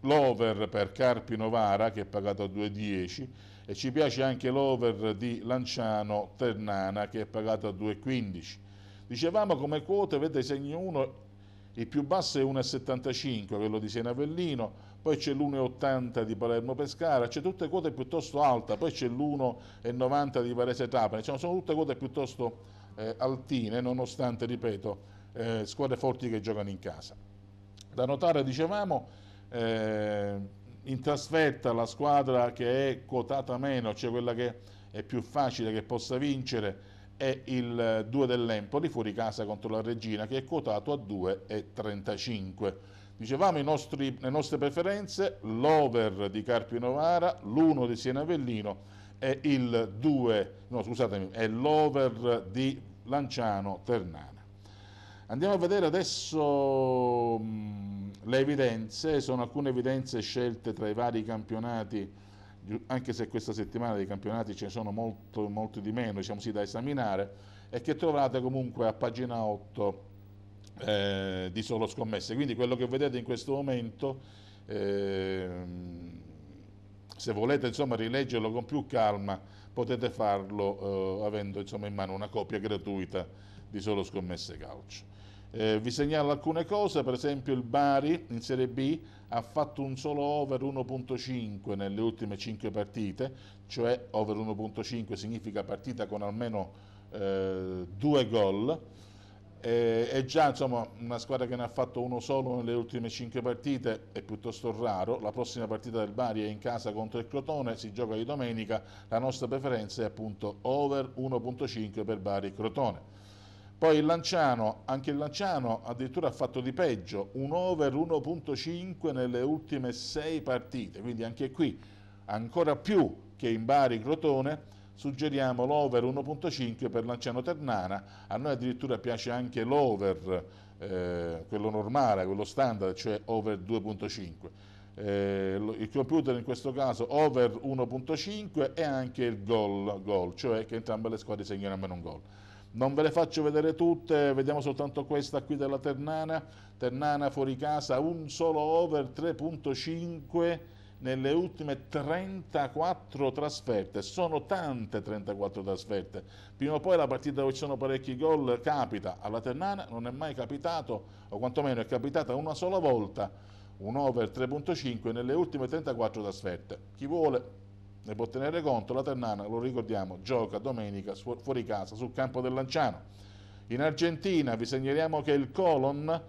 l'over per Carpi Novara che è pagato a 2,10 e ci piace anche l'over di Lanciano Ternana che è pagato a 2,15. Dicevamo come quote, vedete segno 1, il più basso è 1,75, quello di Siena Avellino, poi c'è l'1,80 di Palermo-Pescara, c'è tutte quote piuttosto alte, poi c'è l'1,90 di Varese-Trapani, diciamo, sono tutte quote piuttosto eh, altine, nonostante, ripeto, eh, squadre forti che giocano in casa. Da notare, dicevamo, eh, in trasferta la squadra che è quotata meno, cioè quella che è più facile che possa vincere, è il 2 dell'Empoli fuori casa contro la Regina che è quotato a 2,35 Dicevamo nostri, le nostre preferenze, l'over di Carpi Novara, l'1 di Siena Vellino e il 2, no scusatemi, è l'over di Lanciano Ternana. Andiamo a vedere adesso mh, le evidenze, sono alcune evidenze scelte tra i vari campionati, anche se questa settimana dei campionati ce ne sono molto, molto di meno, diciamo sì, da esaminare, e che trovate comunque a pagina 8 eh, di solo scommesse. Quindi quello che vedete in questo momento, eh, se volete insomma, rileggerlo con più calma, potete farlo eh, avendo insomma, in mano una copia gratuita di solo scommesse calcio. Eh, vi segnalo alcune cose, per esempio il Bari in Serie B ha fatto un solo over 1.5 nelle ultime 5 partite, cioè over 1.5 significa partita con almeno 2 eh, gol, eh, è già insomma, una squadra che ne ha fatto uno solo nelle ultime 5 partite, è piuttosto raro, la prossima partita del Bari è in casa contro il Crotone, si gioca di domenica, la nostra preferenza è appunto over 1.5 per Bari-Crotone. e Poi il Lanciano, anche il Lanciano addirittura ha fatto di peggio, un over 1.5 nelle ultime 6 partite, quindi anche qui ancora più che in Bari-Crotone suggeriamo l'over 1.5 per Lanciano Ternana, a noi addirittura piace anche l'over, eh, quello normale, quello standard, cioè over 2.5. Eh, il computer in questo caso over 1.5 e anche il gol, gol, cioè che entrambe le squadre segnano almeno un gol. Non ve le faccio vedere tutte, vediamo soltanto questa qui della Ternana. Ternana fuori casa, un solo over 3.5 nelle ultime 34 trasferte. Sono tante 34 trasferte. Prima o poi la partita dove ci sono parecchi gol capita. Alla Ternana non è mai capitato, o quantomeno è capitata una sola volta, un over 3.5 nelle ultime 34 trasferte. Chi vuole ne può tenere conto. La Ternana, lo ricordiamo, gioca domenica fuori casa sul campo del Lanciano. In Argentina vi segnaliamo che il Colon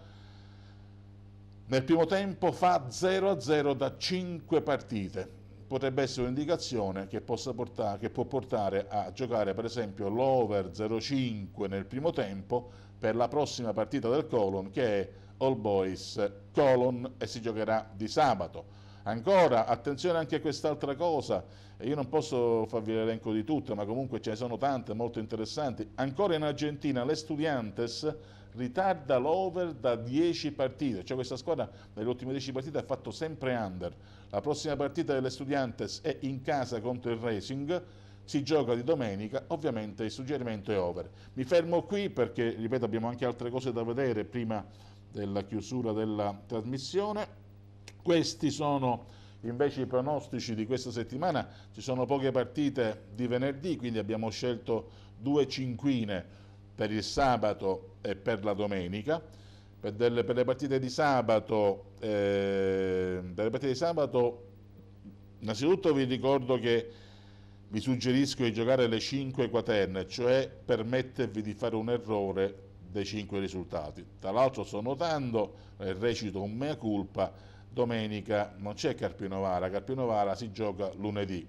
nel primo tempo fa 0-0 da 5 partite. Potrebbe essere un'indicazione che, portare, che può portare a giocare per esempio l'over 0-5 nel primo tempo per la prossima partita del Colon che è All Boys Colon e si giocherà di sabato. Ancora, attenzione anche a quest'altra cosa, io non posso farvi l'elenco di tutte, ma comunque ce ne sono tante, molto interessanti. Ancora in Argentina, le Studiantes ritarda l'over da 10 partite, cioè questa squadra nelle ultime 10 partite ha fatto sempre under. La prossima partita delle Studiantes è in casa contro il Racing, si gioca di domenica, ovviamente il suggerimento è over. Mi fermo qui perché, ripeto, abbiamo anche altre cose da vedere prima della chiusura della trasmissione. Questi sono invece i pronostici di questa settimana, ci sono poche partite di venerdì, quindi abbiamo scelto due cinquine per il sabato e per la domenica. Per, delle, per le partite di sabato, eh, per le partite di sabato, innanzitutto vi ricordo che vi suggerisco di giocare le 5 quaterne, cioè permettervi di fare un errore dei 5 risultati. Tra l'altro sto notando, e recito un mea culpa, domenica non c'è Carpinovara, Carpinovara si gioca lunedì.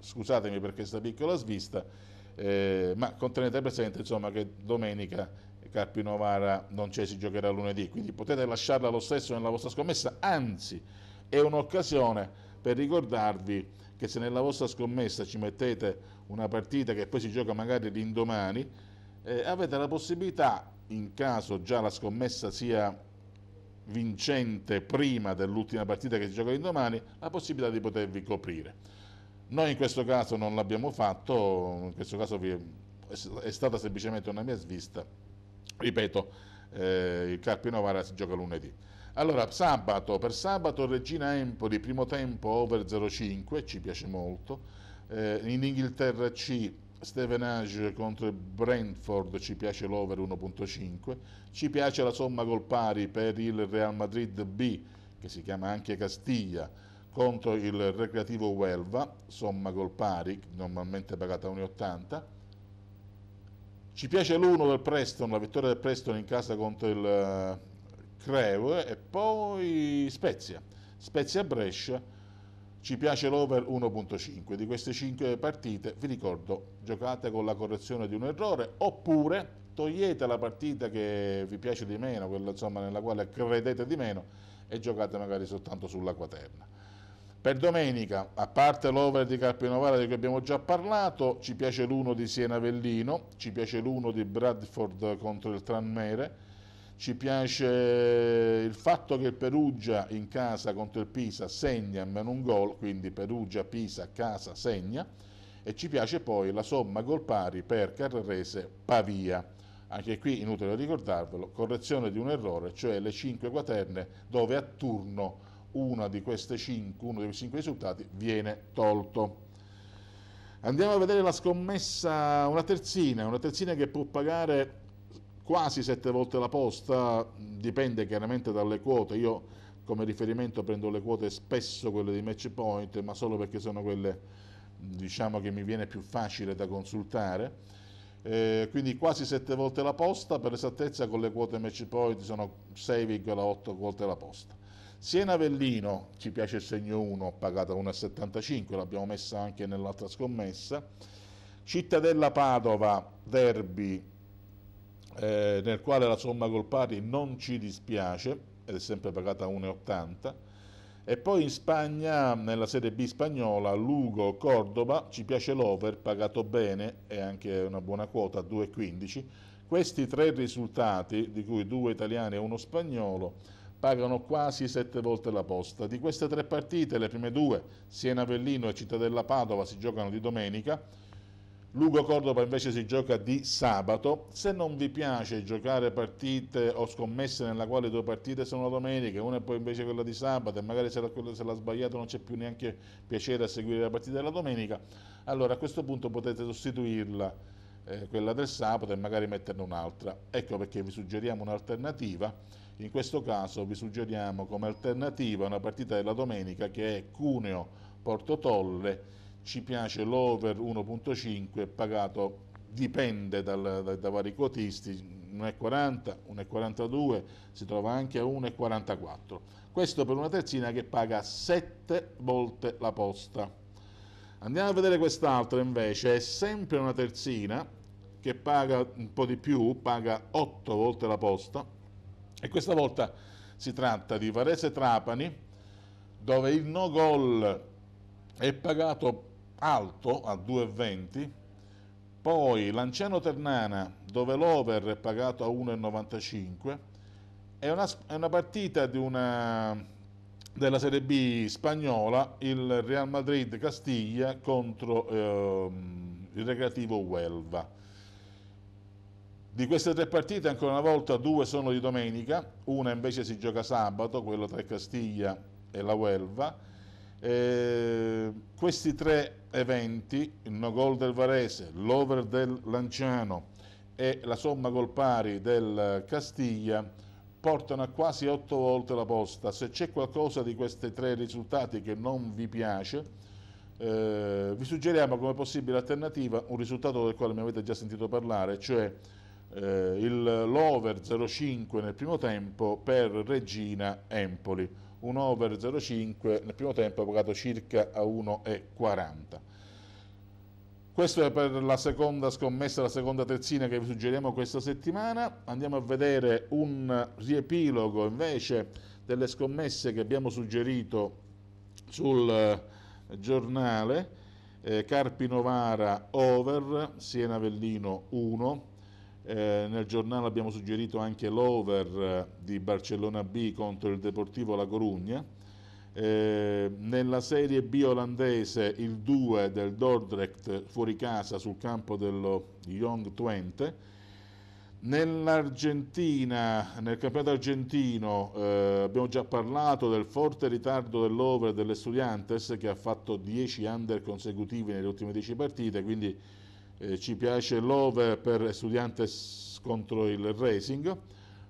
Scusatemi per questa piccola svista, eh, ma contenete presente insomma, che domenica Carpi Novara non c'è, si giocherà lunedì, quindi potete lasciarla lo stesso nella vostra scommessa, anzi è un'occasione per ricordarvi che se nella vostra scommessa ci mettete una partita che poi si gioca magari l'indomani, eh, avete la possibilità, in caso già la scommessa sia vincente prima dell'ultima partita che si gioca l'indomani, la possibilità di potervi coprire. Noi in questo caso non l'abbiamo fatto, in questo caso è stata semplicemente una mia svista. Ripeto, eh, il Carpi Novara si gioca lunedì. Allora, sabato, per sabato Regina Empoli, primo tempo over 0,5, ci piace molto. Eh, in Inghilterra C, Stevenage contro Brentford, ci piace l'over 1,5. Ci piace la somma gol pari per il Real Madrid B, che si chiama anche Castiglia, contro il Recreativo Huelva, somma col pari, normalmente pagata 1,80. Ci piace l'1 del Preston, la vittoria del Preston in casa contro il eh, Creve e poi Spezia. Spezia Brescia, ci piace l'over 1.5. Di queste 5 partite, vi ricordo, giocate con la correzione di un errore oppure togliete la partita che vi piace di meno, quella insomma, nella quale credete di meno e giocate magari soltanto sulla quaterna. Per domenica, a parte l'over di Carpinovara di cui abbiamo già parlato, ci piace l'uno di Siena-Vellino, ci piace l'uno di Bradford contro il Tranmere, ci piace il fatto che il Perugia in casa contro il Pisa segna almeno un gol, quindi Perugia, Pisa, casa segna, e ci piace poi la somma gol pari per Carrarese, Pavia. Anche qui inutile ricordarvelo, correzione di un errore, cioè le 5 quaterne dove a turno una di queste 5, uno dei 5 risultati viene tolto. Andiamo a vedere la scommessa, una terzina, una terzina che può pagare quasi 7 volte la posta, dipende chiaramente dalle quote, io come riferimento prendo le quote spesso quelle di match point, ma solo perché sono quelle diciamo che mi viene più facile da consultare. Eh, quindi quasi 7 volte la posta, per esattezza con le quote match point sono 6,8 volte la posta. Siena-Avellino ci piace il segno 1, pagata 1,75, l'abbiamo messa anche nell'altra scommessa. Cittadella-Padova, derby, eh, nel quale la somma col pari non ci dispiace, ed è sempre pagata 1,80. E poi in Spagna, nella Serie B spagnola, Lugo, Cordoba, ci piace l'over, pagato bene e anche una buona quota, 2,15. Questi tre risultati, di cui due italiani e uno spagnolo, pagano quasi sette volte la posta. Di queste tre partite, le prime due, Siena Avellino e Cittadella Padova, si giocano di domenica, Lugo cordova invece si gioca di sabato. Se non vi piace giocare partite o scommesse nella quale due partite sono la domenica, una è poi invece quella di sabato, e magari se l'ha sbagliato non c'è più neanche piacere a seguire la partita della domenica, allora a questo punto potete sostituirla eh, quella del sabato e magari metterne un'altra. Ecco perché vi suggeriamo un'alternativa. In questo caso vi suggeriamo come alternativa una partita della domenica che è Cuneo Porto Tolle. Ci piace l'over 1.5 pagato dipende dal, da, da vari quotisti, 1,40, 1,42, si trova anche a 1,44. Questo per una terzina che paga 7 volte la posta. Andiamo a vedere quest'altra invece, è sempre una terzina che paga un po' di più, paga 8 volte la posta e questa volta si tratta di Varese-Trapani dove il no gol è pagato alto a 2,20 poi Lanciano-Ternana dove l'over è pagato a 1,95 è una, è una partita di una della Serie B spagnola, il Real Madrid Castiglia contro ehm, il Recreativo Huelva. Di queste tre partite ancora una volta due sono di domenica, una invece si gioca sabato, quello tra Castiglia e la Huelva. Eh, questi tre eventi, il no gol del Varese, l'over del Lanciano e la somma gol pari del Castiglia, portano a quasi otto volte la posta. Se c'è qualcosa di questi tre risultati che non vi piace, eh, vi suggeriamo come possibile alternativa un risultato del quale mi avete già sentito parlare, cioè eh, il, l'over 0,5 nel primo tempo per Regina Empoli, un over 0,5 nel primo tempo pagato circa a 1,40. Questo è per la seconda scommessa, la seconda terzina che vi suggeriamo questa settimana. Andiamo a vedere un riepilogo invece delle scommesse che abbiamo suggerito sul eh, giornale. Eh, Carpi Novara over, Siena Vellino 1, eh, nel giornale abbiamo suggerito anche l'over eh, di Barcellona B contro il Deportivo La Corugna. Eh, nella Serie B olandese il 2 del Dordrecht fuori casa sul campo dello Young Twente. Nell'Argentina, nel campionato argentino, eh, abbiamo già parlato del forte ritardo dell'over dell'Estudiantes che ha fatto 10 under consecutivi nelle ultime 10 partite, quindi eh, ci piace l'over per Estudiantes contro il Racing,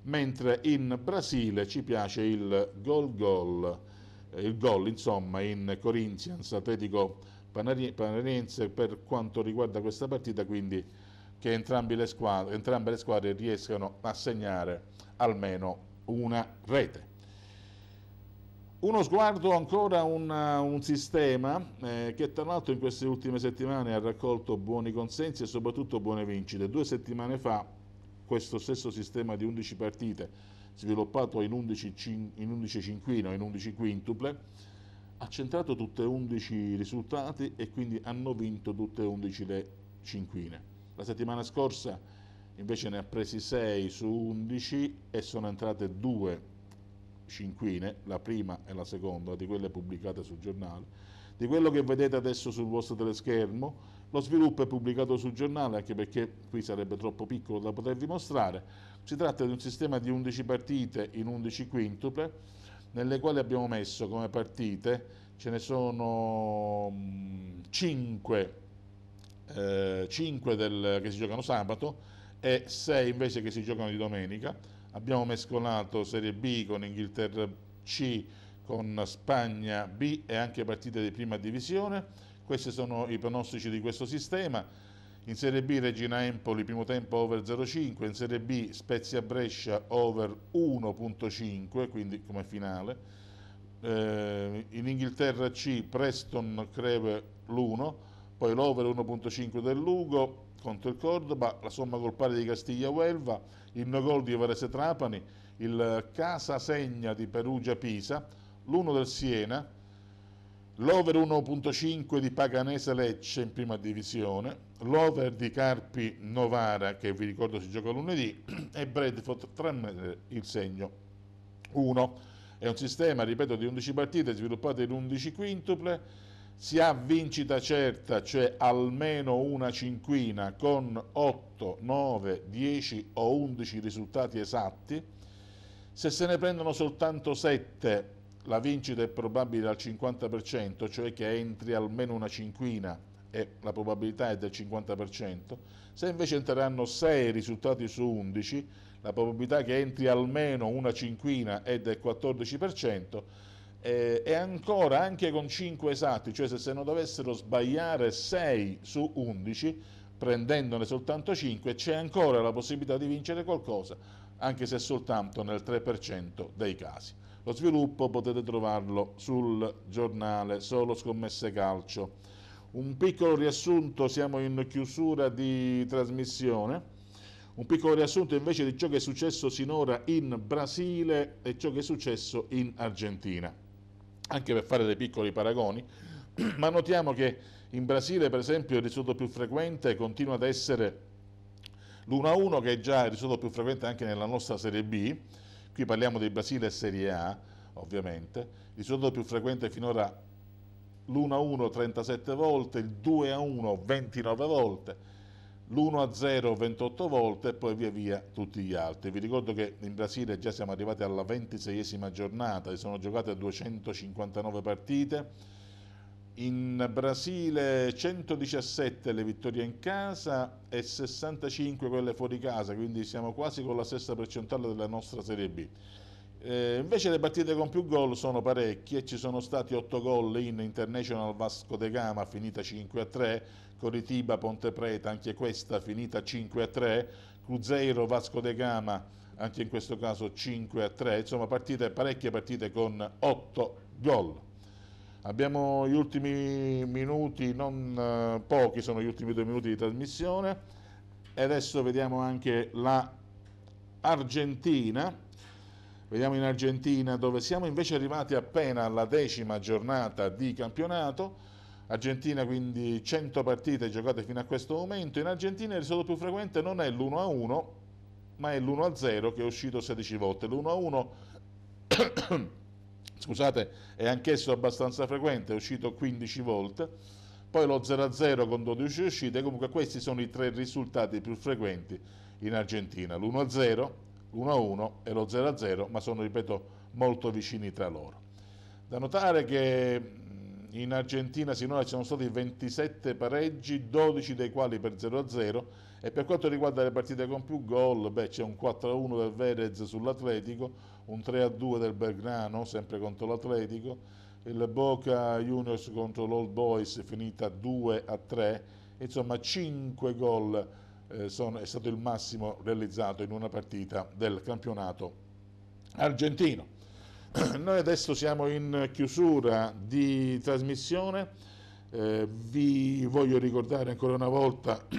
mentre in Brasile ci piace il gol gol, eh, il gol insomma in Corinthians Atletico Panariense per quanto riguarda questa partita, quindi che le squadre, entrambe le squadre riescano a segnare almeno una rete. Uno sguardo ancora a un, eh, un, sistema eh, che tra l'altro in queste ultime settimane ha raccolto buoni consensi e soprattutto buone vincite. Due settimane fa questo stesso sistema di 11 partite sviluppato in 11, cin, in 11 cinquino, in 11 quintuple, ha centrato tutte e 11 i risultati e quindi hanno vinto tutte e 11 le cinquine. La settimana scorsa invece ne ha presi 6 su 11 e sono entrate 2 cinquine, la prima e la seconda, di quelle pubblicate sul giornale, di quello che vedete adesso sul vostro teleschermo. Lo sviluppo è pubblicato sul giornale anche perché qui sarebbe troppo piccolo da potervi mostrare. Si tratta di un sistema di 11 partite in 11 quintuple, nelle quali abbiamo messo come partite, ce ne sono 5, mm, eh, 5 del, che si giocano sabato e 6 invece che si giocano di domenica abbiamo mescolato Serie B con Inghilterra C, con Spagna B e anche partite di prima divisione. Questi sono i pronostici di questo sistema. In Serie B Regina Empoli primo tempo over 0,5, in Serie B Spezia Brescia over 1,5, quindi come finale. Eh, in Inghilterra C Preston Creve l'1, poi l'over 1.5 del Lugo contro il Cordoba, la somma col pari di Castiglia Huelva, il no gol di Varese Trapani, il Casa Segna di Perugia Pisa, l'1 del Siena, l'over 1.5 di Paganese Lecce in prima divisione, l'over di Carpi Novara che vi ricordo si gioca lunedì e Bradford tranne il segno 1. È un sistema, ripeto, di 11 partite sviluppate in 11 quintuple si ha vincita certa, cioè almeno una cinquina con 8, 9, 10 o 11 risultati esatti, se se ne prendono soltanto 7 la vincita è probabile al 50%, cioè che entri almeno una cinquina e la probabilità è del 50%, se invece entreranno 6 risultati su 11, la probabilità che entri almeno una cinquina è del 14%, eh, e ancora anche con 5 esatti, cioè se, se non dovessero sbagliare 6 su 11, prendendone soltanto 5, c'è ancora la possibilità di vincere qualcosa, anche se soltanto nel 3% dei casi. Lo sviluppo potete trovarlo sul giornale Solo Scommesse Calcio. Un piccolo riassunto, siamo in chiusura di trasmissione. Un piccolo riassunto invece di ciò che è successo sinora in Brasile e ciò che è successo in Argentina anche per fare dei piccoli paragoni, [CLEARS THROAT] ma notiamo che in Brasile per esempio il risultato più frequente continua ad essere l'1-1 che è già il risultato più frequente anche nella nostra Serie B, qui parliamo di Brasile e Serie A ovviamente, il risultato più frequente finora l'1-1 37 volte, il 2-1 29 volte, l'1-0 28 volte e poi via via tutti gli altri. Vi ricordo che in Brasile già siamo arrivati alla 26esima giornata, si sono giocate 259 partite, in Brasile 117 le vittorie in casa e 65 quelle fuori casa, quindi siamo quasi con la stessa percentuale della nostra Serie B. Eh, invece le partite con più gol sono parecchie, ci sono stati 8 gol in International Vasco de Gama finita 5 a 3, Coritiba Ponte Preta anche questa finita 5 a 3, Cruzeiro Vasco de Gama anche in questo caso 5 a 3, insomma partite, parecchie partite con 8 gol. Abbiamo gli ultimi minuti, non eh, pochi sono gli ultimi due minuti di trasmissione e adesso vediamo anche la Argentina Vediamo in Argentina dove siamo invece arrivati appena alla decima giornata di campionato. Argentina quindi 100 partite giocate fino a questo momento. In Argentina il risultato più frequente non è l'1-1 ma è l'1-0 che è uscito 16 volte. L'1-1 [COUGHS] scusate, è anch'esso abbastanza frequente, è uscito 15 volte. Poi lo 0-0 con 12 uscite, comunque questi sono i tre risultati più frequenti in Argentina. L'1-0, l'1-1 e lo 0-0, ma sono, ripeto, molto vicini tra loro. Da notare che mm, in Argentina sinora ci sono stati 27 pareggi, 12 dei quali per 0-0 e per quanto riguarda le partite con più gol, c'è un 4-1 del Verez sull'Atletico, un 3-2 del Bergrano sempre contro l'Atletico, il Boca Juniors contro l'Old Boys finita 2-3, insomma 5 gol eh, sono, è stato il massimo realizzato in una partita del campionato argentino. [CLEARS THROAT] Noi adesso siamo in chiusura di trasmissione, eh, vi voglio ricordare ancora una volta [CLEARS THROAT]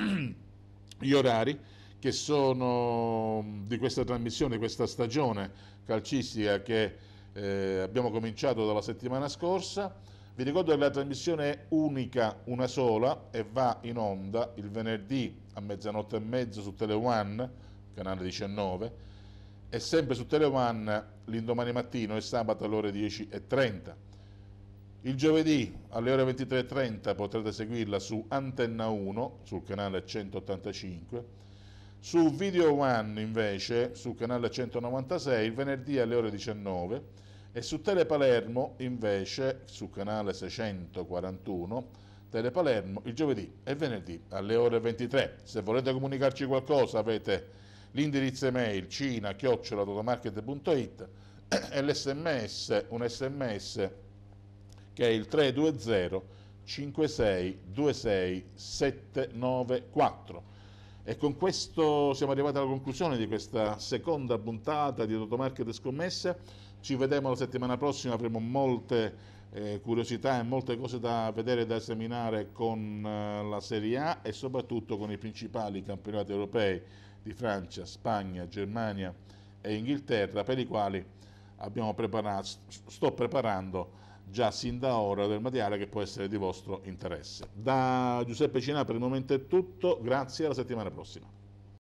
gli orari che sono di questa trasmissione, di questa stagione calcistica che eh, abbiamo cominciato dalla settimana scorsa vi ricordo che la trasmissione è unica, una sola, e va in onda il venerdì a mezzanotte e mezzo su Tele One, canale 19, e sempre su Tele One l'indomani mattino e sabato alle ore 10.30. Il giovedì alle ore 23.30 potrete seguirla su Antenna 1, sul canale 185, su Video One invece, sul canale 196, il venerdì alle ore 19 e su Telepalermo, invece, su canale 641, Telepalermo il giovedì e venerdì alle ore 23. Se volete comunicarci qualcosa avete l'indirizzo email cina-totomarket.it [CLEARS THROAT] e l'sms, un sms che è il 320 56 26 794. E con questo siamo arrivati alla conclusione di questa seconda puntata di Totomarket Scommesse. Ci vedremo la settimana prossima, avremo molte eh, curiosità e molte cose da vedere e da esaminare con eh, la Serie A e soprattutto con i principali campionati europei di Francia, Spagna, Germania e Inghilterra per i quali preparato, sto preparando già sin da ora del materiale che può essere di vostro interesse. Da Giuseppe Cinà per il momento è tutto, grazie alla settimana prossima.